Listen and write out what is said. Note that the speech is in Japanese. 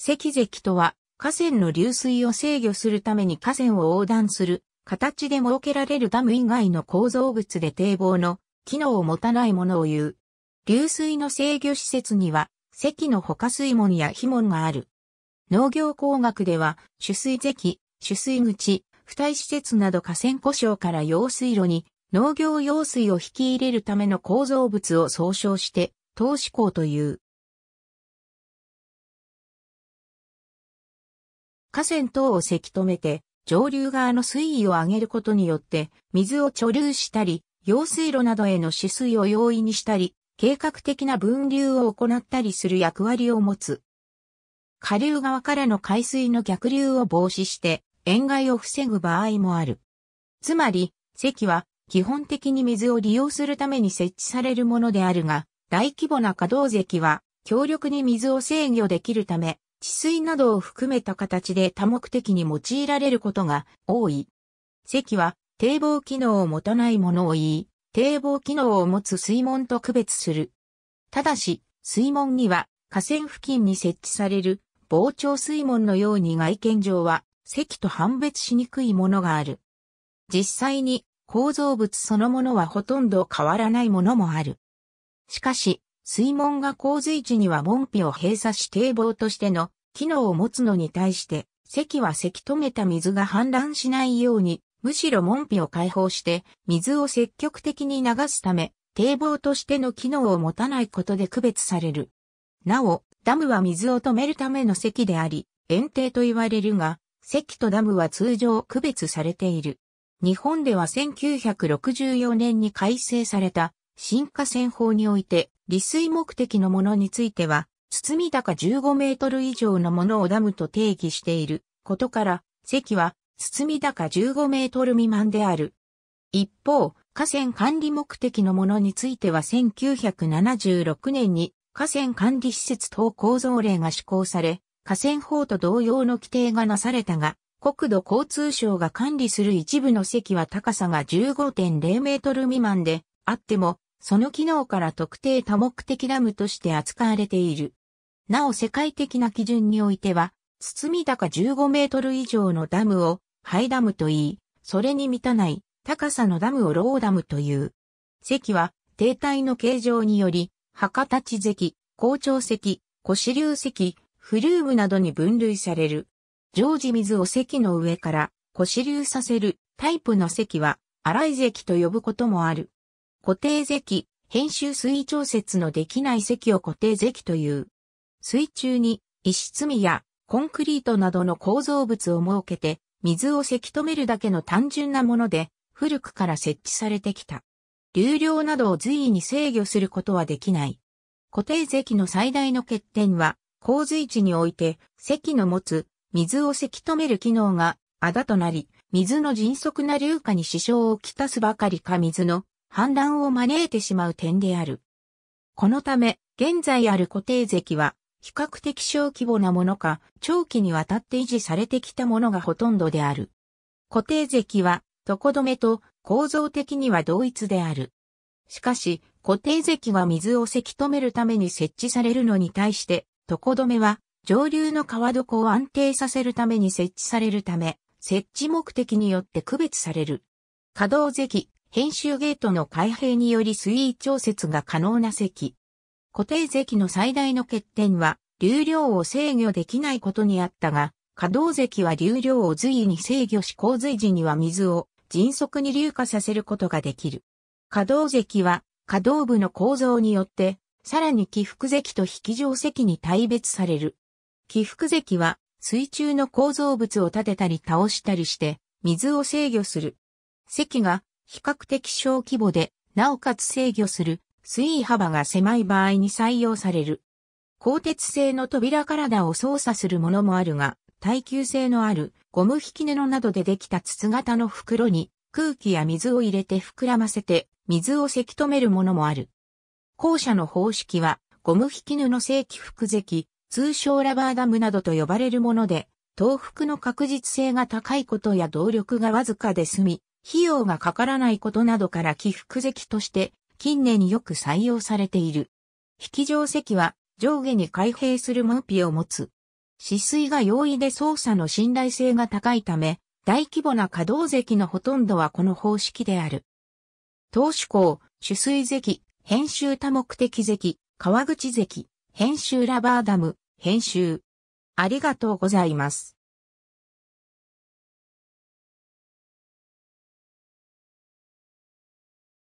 石石とは、河川の流水を制御するために河川を横断する、形で設けられるダム以外の構造物で堤防の機能を持たないものを言う。流水の制御施設には、石の他水門や非門がある。農業工学では、取水石、取水口、付帯施設など河川故障から用水路に農業用水を引き入れるための構造物を総称して、投資工という。河川等をせき止めて、上流側の水位を上げることによって、水を貯留したり、用水路などへの止水を容易にしたり、計画的な分流を行ったりする役割を持つ。下流側からの海水の逆流を防止して、塩害を防ぐ場合もある。つまり、堰は基本的に水を利用するために設置されるものであるが、大規模な稼働堰は強力に水を制御できるため、治水などを含めた形で多目的に用いられることが多い。堰は堤防機能を持たないものを言い、堤防機能を持つ水門と区別する。ただし、水門には河川付近に設置される膨張水門のように外見上は堰と判別しにくいものがある。実際に構造物そのものはほとんど変わらないものもある。しかし、水門が洪水地には門扉を閉鎖し堤防としての機能を持つのに対して、堰は堰止めた水が氾濫しないように、むしろ門扉を開放して水を積極的に流すため、堤防としての機能を持たないことで区別される。なお、ダムは水を止めるための堰であり、園庭と言われるが、堰とダムは通常区別されている。日本では1964年に改正された新河川法において利水目的のものについては、包み高15メートル以上のものをダムと定義していることから、席は包み高15メートル未満である。一方、河川管理目的のものについては1976年に河川管理施設等構造令が施行され、河川法と同様の規定がなされたが、国土交通省が管理する一部の席は高さが15.0メートル未満であっても、その機能から特定多目的ダムとして扱われている。なお世界的な基準においては、包み高15メートル以上のダムをハイダムと言い、それに満たない高さのダムをローダムという。石は停滞の形状により、墓立ち、石、校長石、腰支流石、フルームなどに分類される。常時水を石の上から腰支流させるタイプの石は、荒い石と呼ぶこともある。固定席、編集水位調節のできない席を固定席という。水中に石積みやコンクリートなどの構造物を設けて、水をせき止めるだけの単純なもので、古くから設置されてきた。流量などを随意に制御することはできない。固定石の最大の欠点は、洪水地において、石の持つ水をせき止める機能があだとなり、水の迅速な流下に支障をきたすばかりか水の反乱を招いてしまう点である。このため、現在ある固定石は、比較的小規模なものか、長期にわたって維持されてきたものがほとんどである。固定石は、床止めと構造的には同一である。しかし、固定石は水をせき止めるために設置されるのに対して、床止めは、上流の川床を安定させるために設置されるため、設置目的によって区別される。可動石、編集ゲートの開閉により水位調節が可能な席。固定席の最大の欠点は、流量を制御できないことにあったが、可動席は流量を随意に制御し洪水時には水を迅速に流下させることができる。可動席は可動部の構造によって、さらに起伏石と引き定石に対別される。起伏石は水中の構造物を立てたり倒したりして水を制御する。石が比較的小規模で、なおかつ制御する、水位幅が狭い場合に採用される。鋼鉄製の扉体を操作するものもあるが、耐久性のあるゴム引き布などでできた筒型の袋に空気や水を入れて膨らませて水をせき止めるものもある。後者の方式はゴム引き布正規服石、通称ラバーダムなどと呼ばれるもので、倒伏の確実性が高いことや動力がわずかで済み、費用がかからないことなどから起伏席として近年によく採用されている。引き定石は上下に開閉する門扉を持つ。止水が容易で操作の信頼性が高いため、大規模な稼働席のほとんどはこの方式である。投手口、取水席、編集多目的席、川口席、編集ラバーダム、編集。ありがとうございます。